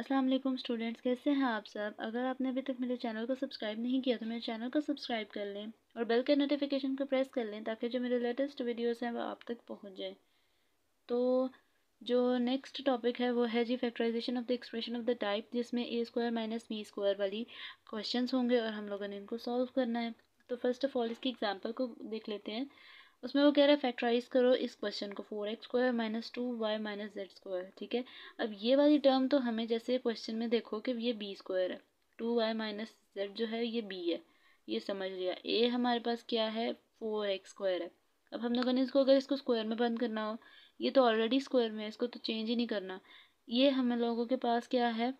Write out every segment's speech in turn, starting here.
अस्सलाम वालेकुम स्टूडेंट्स कैसे हैं आप सब अगर आपने अभी तक मेरे चैनल को सब्सक्राइब नहीं किया तो मेरे चैनल को सब्सक्राइब कर लें और बेल के नोटिफिकेशन को प्रेस कर लें ताकि जो मेरे लेटेस्ट वीडियोस हैं वो आप तक पहुंच जाए तो जो नेक्स्ट टॉपिक है वो है जी factorisation of the expression of the type जिसमें A square minus B square वाली क्वेश्चन होंगे और हम लोगों ने इनको सॉल्व करना है तो फर्स्ट ऑफ ऑल इसकी एग्जाम्पल को देख लेते हैं उसमें वो कह रहा है फैक्टराइज करो इस क्वेश्चन को four X square minus two Y minus Z square ठीक है अब ये वाली टर्म तो हमें जैसे क्वेश्चन में देखो कि ये बी स्क्वायर है टू वाई माइनस जेड जो है ये बी है ये समझ लिया ए हमारे पास क्या है फोर एक्स स्क्वायर है अब हम लोगों ने इसको अगर इसको स्क्वायर में बंद करना हो ये तो ऑलरेडी स्क्वायर में है इसको तो चेंज ही नहीं करना ये हम लोगों के पास क्या है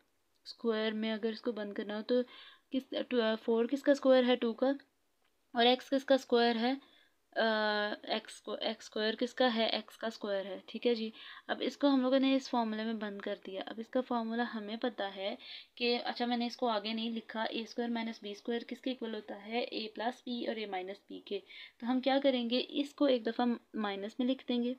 स्क्वायर में अगर इसको बंद करना हो तो किस फोर किसका स्क्वायर है टू का और एक्स किसका स्क्वायर है एक्स को एक्स स्क्वायर किसका है एक्स का स्क्वायर है ठीक है जी अब इसको हम लोगों ने इस फॉर्मूले में बंद कर दिया अब इसका फॉर्मूला हमें पता है कि अच्छा मैंने इसको आगे नहीं लिखा A square minus B square किसके इक्वल होता है ए प्लस बी और ए माइनस बी के तो हम क्या करेंगे इसको एक दफ़ा माइनस में लिख देंगे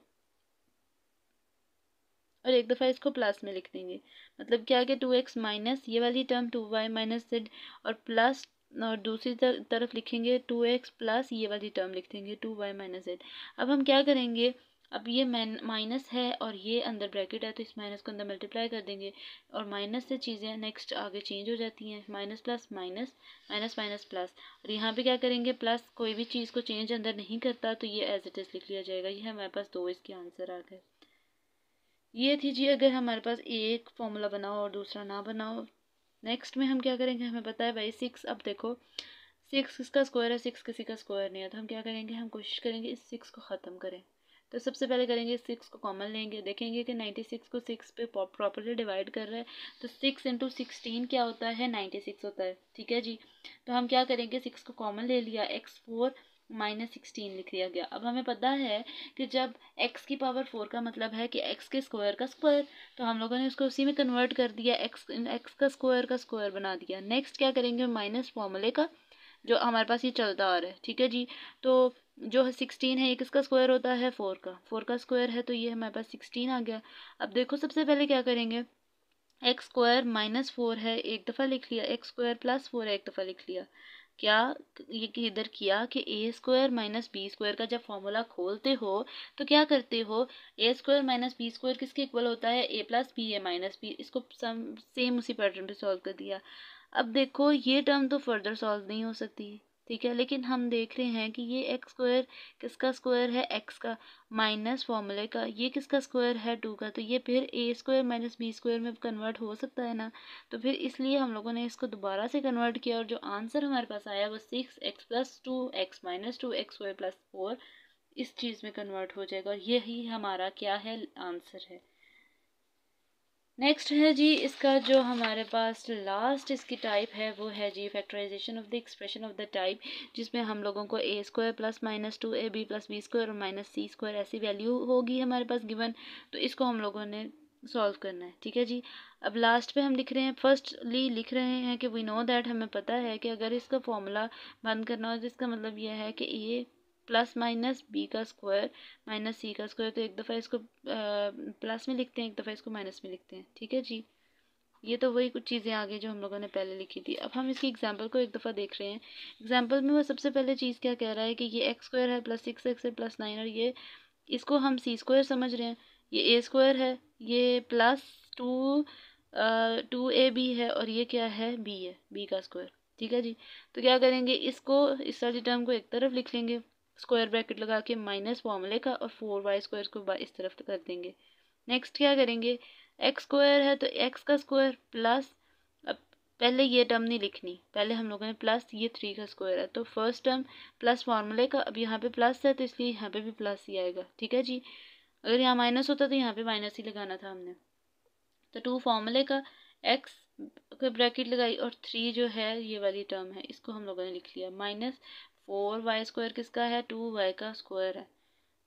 और एक दफ़ा इसको प्लस में लिख देंगे मतलब क्या कि टू एक्स माइनस ये वाली term two Y minus Z और प्लस और दूसरी तर, तरफ लिखेंगे टू एक्स प्लस ये वाली टर्म लिख देंगे टू वाई माइनस एट अब हम क्या करेंगे अब ये माइनस है और ये अंदर ब्रैकेट है तो इस माइनस को अंदर मल्टीप्लाई कर देंगे और माइनस से चीज़ें नेक्स्ट आगे चेंज हो जाती हैं minus plus minus minus minus plus और यहाँ पे क्या करेंगे प्लस कोई भी चीज़ को चेंज अंदर नहीं करता तो ये एज इट इज़ लिख लिया जाएगा ये हमारे पास दो इसके आंसर आ गए ये थी जी अगर हमारे पास एक फॉर्मूला बनाओ और दूसरा ना बनाओ नेक्स्ट में हम क्या करेंगे हमें पता है भाई सिक्स अब देखो सिक्स किसका स्क्वायर है सिक्स किसी का स्क्वायर नहीं है तो हम क्या करेंगे हम कोशिश करेंगे इस सिक्स को ख़त्म करें तो सबसे पहले करेंगे सिक्स को कॉमन लेंगे देखेंगे कि नाइन्टी सिक्स को सिक्स पे प्रॉपरली डिवाइड कर रहा है तो सिक्स इंटू सिक्सटीन क्या होता है नाइन्टी सिक्स होता है ठीक है जी तो हम क्या करेंगे सिक्स को कॉमन ले लिया एक्स फोर माइनस सिक्सटीन लिख दिया गया अब हमें पता है कि जब एक्स की पावर फोर का मतलब है कि एक्स के स्क्वायर का स्क्वायर तो हम लोगों ने उसको उसी में कन्वर्ट कर दिया एक्स एक्स का स्क्वायर का स्क्वायर बना दिया नेक्स्ट क्या करेंगे माइनस फॉर्मूले का जो हमारे पास ये चलता आ रहा है ठीक है जी तो जो सिक्सटीन है ये किसका स्क्वायर होता है फोर का फोर का स्क्वायर है तो ये हमारे पास सिक्सटीन आ गया अब देखो सबसे पहले क्या करेंगे एक्स स्क्वायर माइनस फोर है एक दफ़ा लिख लिया एक्स स्क्वायर प्लस फोर है एक दफ़ा लिख लिया क्या ये इधर किया कि A square minus B square का जब फॉर्मूला खोलते हो तो क्या करते हो A square minus B square किसके इक्वल होता है A plus B A minus B इसको सम सेम उसी पैटर्न पे सॉल्व कर दिया अब देखो ये टर्म तो फर्दर सॉल्व नहीं हो सकती ठीक है लेकिन हम देख रहे हैं कि ये एक्स स्क्वायर किसका स्क्वायर है एक्स का माइनस फॉर्मूले का ये किसका स्क्वायर है टू का तो ये फिर A square minus B square में कन्वर्ट हो सकता है ना तो फिर इसलिए हम लोगों ने इसको दोबारा से कन्वर्ट किया और जो आंसर हमारे पास आया वो six X plus two X minus two X square plus four इस चीज़ में कन्वर्ट हो जाएगा और यही हमारा क्या है आंसर है नेक्स्ट है जी इसका जो हमारे पास लास्ट इसकी टाइप है वो है जी factorisation of the expression of the type जिसमें हम लोगों को A square plus minus two A B plus B square और माइनस सी स्क्वायर ऐसी वैल्यू होगी हमारे पास गिवन तो इसको हम लोगों ने सॉल्व करना है ठीक है जी अब लास्ट पे हम लिख रहे हैं फर्स्टली लिख रहे हैं कि वी नो दैट हमें पता है कि अगर इसका फॉर्मूला बंद करना हो तो इसका मतलब यह है कि ये प्लस माइनस बी का स्क्वायर माइनस सी का स्क्वायर तो एक दफ़ा इसको प्लस में लिखते हैं एक दफ़ा इसको माइनस में लिखते हैं ठीक है जी ये तो वही कुछ चीज़ें आ गई जो हम लोगों ने पहले लिखी थी अब हम इसकी एग्जाम्पल को एक दफ़ा देख रहे हैं एग्जाम्पल में वो सबसे पहले चीज़ क्या कह रहा है कि ये एक्स स्क्वायर है प्लस सिक्स एक्स है प्लस नाइन और ये इसको हम सी स्क्वायर समझ रहे हैं ये ए स्क्वायर है ये plus two two A B है और ये क्या है बी है बी का स्क्वायर ठीक है जी तो क्या करेंगे इसको इस सारी टर्म को एक तरफ लिख लेंगे स्क्वायर ब्रैकेट लगा के माइनस फॉर्मूले का और फोर वाई स्क्वायर को इस तरफ कर देंगे नेक्स्ट क्या करेंगे एक्स स्क्वायर है तो एक्स का स्क्वायर प्लस अब पहले ये टर्म नहीं लिखनी पहले हम लोगों ने प्लस ये थ्री का स्क्वायर है तो फर्स्ट टर्म प्लस फार्मूले का अब यहाँ पे प्लस है तो इसलिए यहाँ पे भी प्लस ही आएगा ठीक है जी अगर यहाँ माइनस होता तो यहाँ पे माइनस ही लगाना था हमने तो टू फार्मूले का एक्स ब्रैकेट लगाई और थ्री जो है ये वाली टर्म है इसको हम लोगों ने लिख लिया माइनस फोर वाई स्क्वायर किसका है टू वाई का स्क्वायर है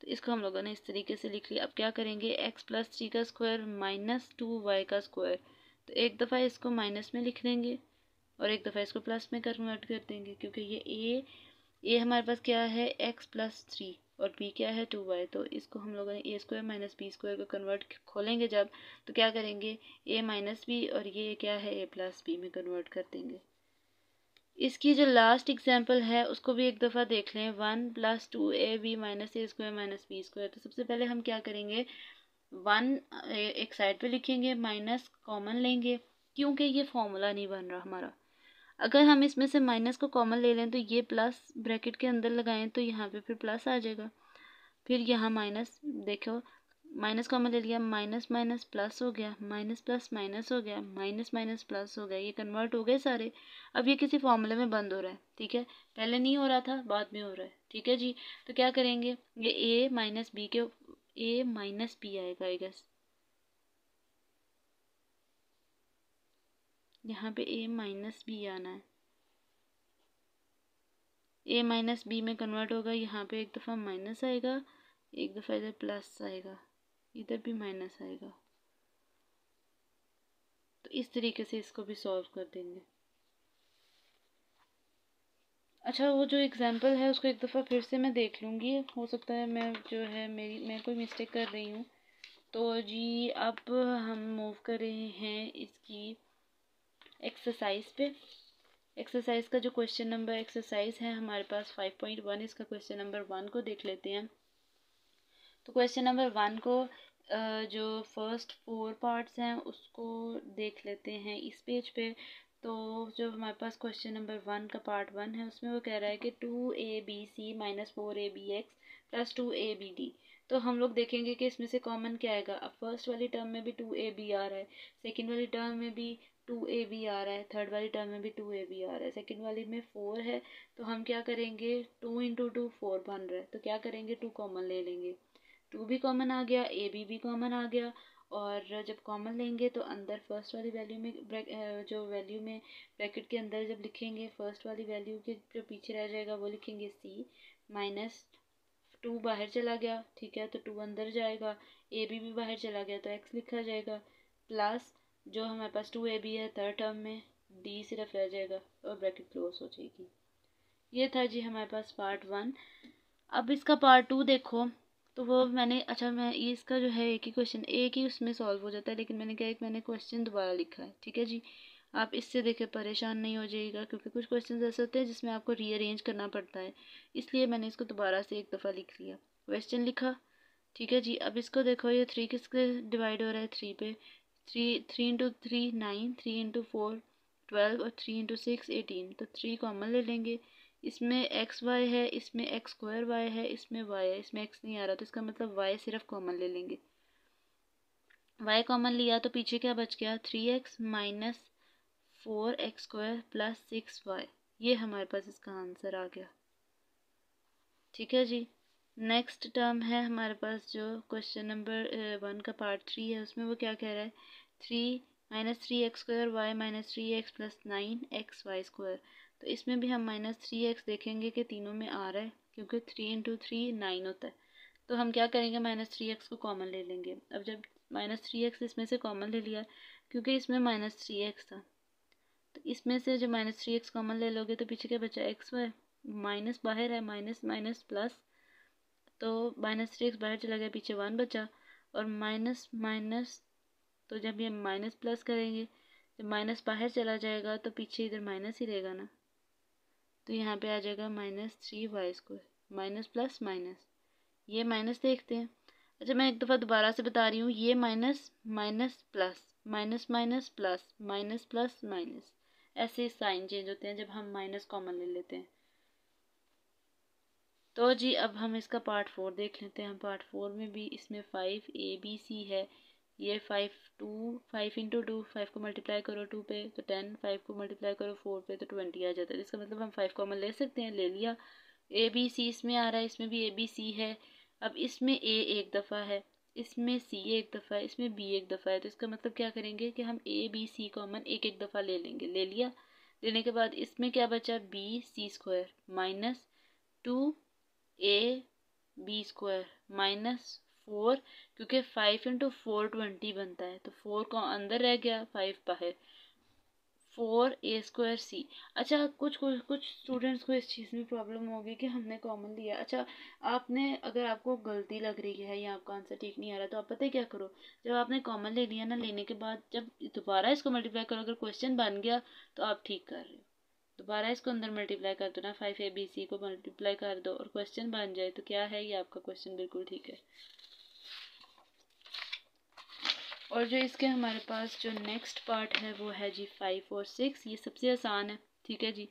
तो इसको हम लोगों ने इस तरीके से लिख लिया अब क्या करेंगे एक्स प्लस थ्री का स्क्वायर माइनस टू वाई का स्क्वायर तो एक दफ़ा इसको माइनस में लिख देंगे और एक दफ़ा इसको प्लस में कन्वर्ट कर देंगे क्योंकि ये ए ए हमारे पास क्या है एक्स प्लस थ्री और बी क्या है टू वाई तो इसको हम लोगों ने A square minus B square को कन्वर्ट खोलेंगे जब तो क्या करेंगे ए माइनस बी और ये क्या है ए प्लस बी में कन्वर्ट कर देंगे इसकी जो लास्ट एग्जाम्पल है उसको भी एक दफ़ा देख लें one plus two A B minus A square minus B square तो सबसे पहले हम क्या करेंगे वन एक साइड पे लिखेंगे माइनस कॉमन लेंगे क्योंकि ये फॉर्मूला नहीं बन रहा हमारा अगर हम इसमें से माइनस को कॉमन ले लें तो ये प्लस ब्रैकेट के अंदर लगाएं तो यहाँ पे फिर प्लस आ जाएगा फिर यहाँ माइनस देखो माइनस कॉमन ले लिया माइनस माइनस प्लस हो गया माइनस प्लस माइनस हो गया माइनस माइनस प्लस हो गया ये कन्वर्ट हो गए सारे अब ये किसी फॉर्मूले में बंद हो रहा है ठीक है पहले नहीं हो रहा था बाद में हो रहा है ठीक है जी तो क्या करेंगे ये ए माइनस बी के ए माइनस बी आएगा आई गेस यहाँ पे ए माइनस बी आना है ए माइनस बी में कन्वर्ट होगा यहाँ पे एक दफ़ा माइनस आएगा एक दफ़ा इधर प्लस आएगा इधर भी माइनस आएगा तो इस तरीके से इसको भी सॉल्व कर देंगे अच्छा वो जो एग्ज़ाम्पल है उसको एक दफ़ा फिर से मैं देख लूँगी हो सकता है मैं जो है मेरी मैं कोई मिस्टेक कर रही हूँ तो जी अब हम मूव कर रहे हैं इसकी एक्सरसाइज पे एक्सरसाइज का जो क्वेश्चन नंबर एक्सरसाइज है हमारे पास फाइव पॉइंट वन इसका क्वेश्चन नंबर वन को देख लेते हैं तो क्वेश्चन नंबर वन को जो फर्स्ट फोर पार्ट्स हैं उसको देख लेते हैं इस पेज पे तो जो हमारे पास क्वेश्चन नंबर वन का पार्ट वन है उसमें वो कह रहा है कि two A B C minus four A B X plus two A B D तो हम लोग देखेंगे कि इसमें से कॉमन क्या आएगा अब फर्स्ट वाली टर्म में भी टू ए बी आ रहा है सेकेंड वाली टर्म में भी टू ए बी आ रहा है थर्ड वाली टर्म में भी टू ए बी आ रहा है सेकेंड वाली में फोर है तो हम क्या करेंगे टू इंटू टू फोर बन रहा है तो क्या करेंगे टू कॉमन ले लेंगे टू भी कॉमन आ गया ए बी भी कॉमन आ गया और जब कॉमन लेंगे तो अंदर फर्स्ट वाली वैल्यू में जो वैल्यू में ब्रैकेट के अंदर जब लिखेंगे फर्स्ट वाली वैल्यू के जो पीछे रह जाएगा वो लिखेंगे सी माइनस टू बाहर चला गया ठीक है तो टू अंदर जाएगा ए बी भी बाहर चला गया तो एक्स लिखा जाएगा प्लस जो हमारे पास टू ए बी है थर्ड टर्म में डी सिर्फ रह जाएगा और ब्रैकेट क्लोज हो जाएगी ये था जी हमारे पास पार्ट वन अब इसका पार्ट टू देखो तो वो मैंने अच्छा मैं ये इसका जो है एक ही क्वेश्चन एक ही उसमें सॉल्व हो जाता है लेकिन मैंने क्या एक मैंने क्वेश्चन दोबारा लिखा है ठीक है जी आप इससे देखे परेशान नहीं हो जाएगा क्योंकि कुछ क्वेश्चन ऐसे होते हैं जिसमें आपको रीअरेंज करना पड़ता है इसलिए मैंने इसको दोबारा से एक दफ़ा लिख लिया क्वेश्चन लिखा ठीक है जी अब इसको देखो ये थ्री किसके डिवाइड हो रहा है थ्री पे three three into three nine three into four twelve और थ्री इंटू सिक्स एटीन तो थ्री कॉमन ले लेंगे इसमें एक्स वाई है इसमें एक्स स्क्वायर वाई है इसमें वाई है इसमें एक्स नहीं आ रहा तो इसका मतलब वाई सिर्फ कॉमन ले लेंगे वाई कॉमन लिया तो पीछे क्या बच गया three X minus four X square plus six Y ये हमारे पास इसका आंसर आ गया ठीक है जी नेक्स्ट टर्म है हमारे पास जो क्वेश्चन नंबर वन का पार्ट थ्री है उसमें वो क्या कह रहा है three minus three X square Y minus three X plus nine X Y square तो इसमें भी हम माइनस थ्री एक्स देखेंगे कि तीनों में आ रहा है क्योंकि थ्री इंटू थ्री नाइन होता है तो हम क्या करेंगे माइनस थ्री एक्स को कॉमन ले लेंगे अब जब माइनस थ्री एक्स इसमें से कॉमन ले लिया क्योंकि इसमें माइनस थ्री एक्स था तो इसमें से जब माइनस थ्री एक्स कॉमन ले लोगे तो पीछे के बचा एक्स है माइनस बाहर है माइनस माइनस प्लस तो माइनस थ्री एक्स बाहर चला गया पीछे वन बचा और माइनस माइनस तो जब ये माइनस प्लस करेंगे जब माइनस बाहर चला जाएगा तो पीछे इधर माइनस ही रहेगा ना तो यहाँ पे आ जाएगा minus three Y square minus plus minus ये माइनस देखते हैं अच्छा मैं एक दफ़ा दोबारा से बता रही हूँ ये minus minus plus minus minus plus minus plus minus ऐसे साइन चेंज होते हैं जब हम माइनस कॉमन ले लेते हैं तो जी अब हम इसका पार्ट फोर देख लेते हैं हम पार्ट फोर में भी इसमें फाइव ए बी सी है ये five two five into two five को मल्टीप्लाई करो टू पे तो टेन फाइव को मल्टीप्लाई करो फोर पे तो ट्वेंटी आ जाता है तो इसका मतलब हम फाइव कॉमन ले सकते हैं ले लिया ए बी सी इसमें आ रहा है इसमें भी ए बी सी है अब इसमें ए एक दफ़ा है इसमें सी एक दफ़ा है इसमें बी एक दफ़ा है तो इसका मतलब क्या करेंगे कि हम ए बी सी कॉमन एक एक दफ़ा ले लेंगे ले लिया लेने के बाद इसमें क्या बचा B C square minus two A B square minus four क्योंकि फाइव इंटू फोर ट्वेंटी बनता है तो फोर को अंदर रह गया फाइव बाहर फोर ए स्क्वायर सी अच्छा कुछ कुछ कुछ स्टूडेंट्स को इस चीज़ में प्रॉब्लम होगी कि हमने कॉमन लिया अच्छा आपने अगर आपको गलती लग रही है या आपका आंसर ठीक नहीं आ रहा तो आप पता है क्या करो जब आपने कॉमन ले लिया ना लेने के बाद जब दोबारा इसको मल्टीप्लाई करो अगर क्वेश्चन बन गया तो आप ठीक कर रहे हो दोबारा इसको अंदर मल्टीप्लाई कर दो ना फाइव ए बी सी को मल्टीप्लाई कर दो और क्वेश्चन बन जाए तो क्या है ये आपका क्वेश्चन बिल्कुल ठीक है और जो इसके हमारे पास जो नेक्स्ट पार्ट है वो है जी फाइव और सिक्स ये सबसे आसान है ठीक है जी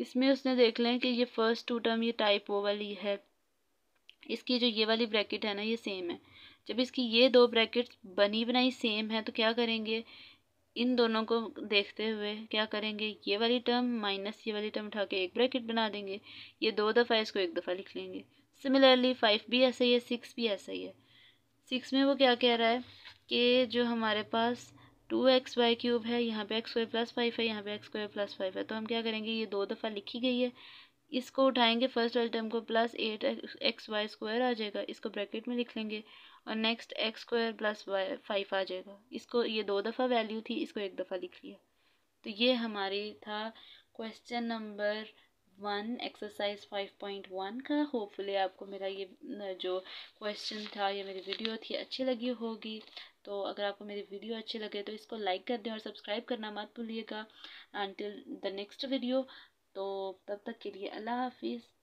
इसमें उसने देख लें कि ये फ़र्स्ट टू टर्म ये टाइप ओ वाली है इसकी जो ये वाली ब्रैकेट है ना ये सेम है जब इसकी ये दो ब्रैकेट बनी बनाई सेम है तो क्या करेंगे इन दोनों को देखते हुए क्या करेंगे ये वाली टर्म माइनस ये वाली टर्म उठा के एक ब्रैकेट बना देंगे ये दो दफ़ा इसको एक दफ़ा लिख लेंगे सिमिलरली फाइव भी ऐसा ही है सिक्स भी ऐसा ही है सिक्स में वो क्या कह रहा है कि जो हमारे पास टू एक्स वाई क्यूब है यहाँ पे एक्स स्क्वायर प्लस फाइव है यहाँ पे एक्स स्क्वायर प्लस फाइव है तो हम क्या करेंगे ये दो दफ़ा लिखी गई है इसको उठाएंगे फर्स्ट वाले टर्म को plus eight x Y square आ जाएगा इसको ब्रैकेट में लिख लेंगे और next x square plus y five आ जाएगा इसको ये दो दफ़ा वैल्यू थी इसको एक दफ़ा लिख लिया तो ये हमारी था question number one exercise five point one का होपफुली आपको मेरा ये जो क्वेश्चन था या मेरी वीडियो थी अच्छी लगी होगी तो अगर आपको मेरी वीडियो अच्छी लगे तो इसको लाइक कर दें और सब्सक्राइब करना मत भूलिएगा अनटिल द नेक्स्ट वीडियो तो तब तक के लिए अल्लाह हाफिज़